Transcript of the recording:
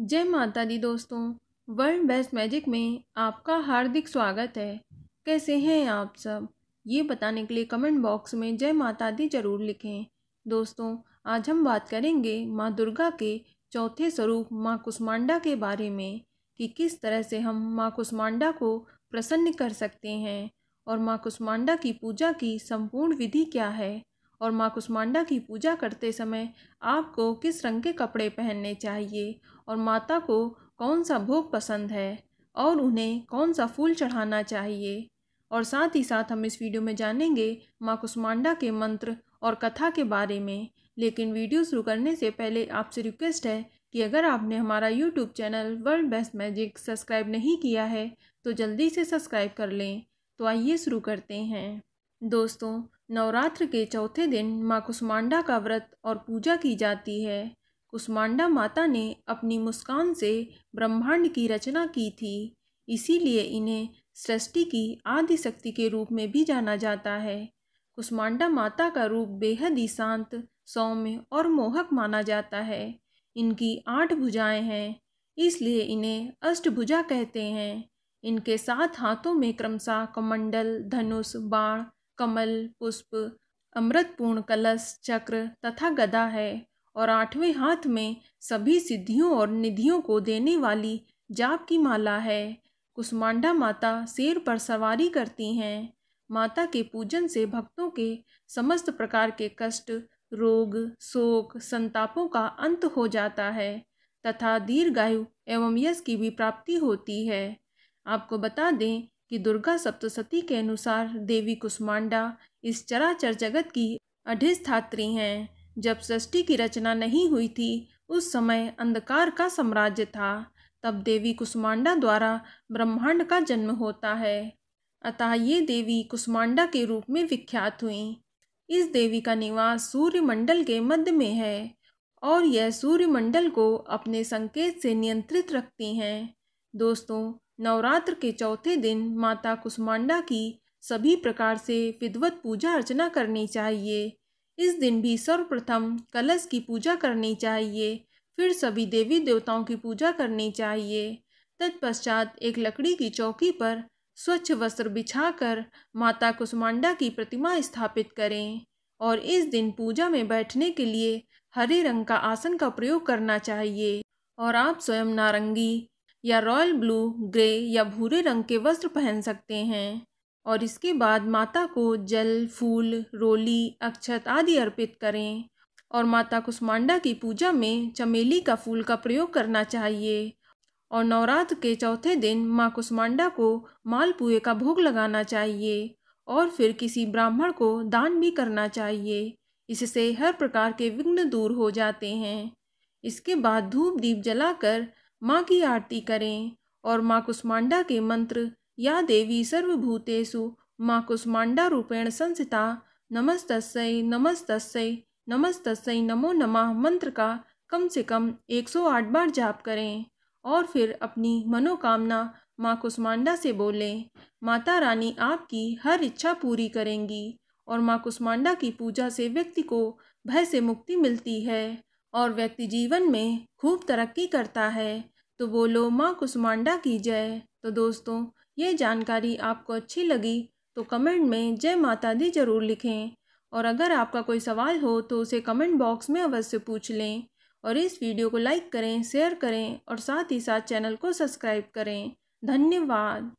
जय माता दी दोस्तों वर्ल्ड बेस्ट मैजिक में आपका हार्दिक स्वागत है कैसे हैं आप सब ये बताने के लिए कमेंट बॉक्स में जय माता दी जरूर लिखें दोस्तों आज हम बात करेंगे माँ दुर्गा के चौथे स्वरूप माँ कुष्मांडा के बारे में कि किस तरह से हम माँ कुष्मांडा को प्रसन्न कर सकते हैं और माँ कुष्मांडा की पूजा की संपूर्ण विधि क्या है और माँ कुष्मांडा की पूजा करते समय आपको किस रंग के कपड़े पहनने चाहिए और माता को कौन सा भोग पसंद है और उन्हें कौन सा फूल चढ़ाना चाहिए और साथ ही साथ हम इस वीडियो में जानेंगे माँ कुष्मांडा के मंत्र और कथा के बारे में लेकिन वीडियो शुरू करने से पहले आपसे रिक्वेस्ट है कि अगर आपने हमारा YouTube channel world best magic subscribe नहीं किया है तो जल्दी से सब्सक्राइब कर लें तो आइए शुरू करते हैं दोस्तों नवरात्र के चौथे दिन माँ कुष्मांडा का व्रत और पूजा की जाती है कुसमांडा माता ने अपनी मुस्कान से ब्रह्मांड की रचना की थी इसीलिए इन्हें सृष्टि की आदि शक्ति के रूप में भी जाना जाता है कुसमांडा माता का रूप बेहद ही शांत सौम्य और मोहक माना जाता है इनकी आठ भुजाएं हैं इसलिए इन्हें अष्टभुजा कहते हैं इनके सात हाथों में क्रमशः कमंडल धनुष बाण कमल पुष्प अमृतपूर्ण कलश चक्र तथा गदा है और आठवें हाथ में सभी सिद्धियों और निधियों को देने वाली जाप की माला है कुसमांडा माता शेर पर सवारी करती हैं माता के पूजन से भक्तों के समस्त प्रकार के कष्ट रोग शोक संतापों का अंत हो जाता है तथा दीर्घायु एवं यश की भी प्राप्ति होती है आपको बता दें कि दुर्गा सप्तशती के अनुसार देवी कुष्मांडा इस चराचर जगत की अधिष्ठात्री हैं जब सृष्टि की रचना नहीं हुई थी उस समय अंधकार का साम्राज्य था तब देवी कुष्मांडा द्वारा ब्रह्मांड का जन्म होता है अतः ये देवी कुष्मांडा के रूप में विख्यात हुई इस देवी का निवास सूर्यमंडल के मध्य में है और यह सूर्यमंडल को अपने संकेत से नियंत्रित रखती हैं दोस्तों नवरात्र के चौथे दिन माता कुसमांडा की सभी प्रकार से विधवत पूजा अर्चना करनी चाहिए इस दिन भी सर्वप्रथम कलश की पूजा करनी चाहिए फिर सभी देवी देवताओं की पूजा करनी चाहिए तत्पश्चात एक लकड़ी की चौकी पर स्वच्छ वस्त्र बिछाकर माता कुसमांडा की प्रतिमा स्थापित करें और इस दिन पूजा में बैठने के लिए हरे रंग का आसन का प्रयोग करना चाहिए और आप स्वयं नारंगी या रॉयल ब्लू ग्रे या भूरे रंग के वस्त्र पहन सकते हैं और इसके बाद माता को जल फूल रोली अक्षत आदि अर्पित करें और माता कुष्मांडा की पूजा में चमेली का फूल का प्रयोग करना चाहिए और नवरात्र के चौथे दिन माँ कुष्मांडा को मालपुए का भोग लगाना चाहिए और फिर किसी ब्राह्मण को दान भी करना चाहिए इससे हर प्रकार के विघ्न दूर हो जाते हैं इसके बाद धूप दीप जलाकर माँ की आरती करें और माँ कुष्मांडा के मंत्र या देवी सर्वभूतेषु माँ कुष्मांडा रूपेण संसिता नमस्तस्यै नमस्त नमस्तस्यै नमो नमः मंत्र का कम से कम 108 बार जाप करें और फिर अपनी मनोकामना माँ कुष्मांडा से बोलें माता रानी आपकी हर इच्छा पूरी करेंगी और माँ कुष्मांडा की पूजा से व्यक्ति को भय से मुक्ति मिलती है और व्यक्ति जीवन में खूब तरक्की करता है तो बोलो माँ कुसमांडा की जय तो दोस्तों ये जानकारी आपको अच्छी लगी तो कमेंट में जय माता दी ज़रूर लिखें और अगर आपका कोई सवाल हो तो उसे कमेंट बॉक्स में अवश्य पूछ लें और इस वीडियो को लाइक करें शेयर करें और साथ ही साथ चैनल को सब्सक्राइब करें धन्यवाद